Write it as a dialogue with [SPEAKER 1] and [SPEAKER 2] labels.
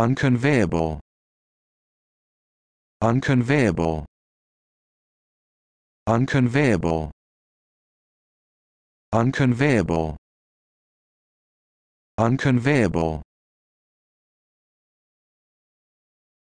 [SPEAKER 1] unconveyable unconveyable unconveyable unconveyable unconveyable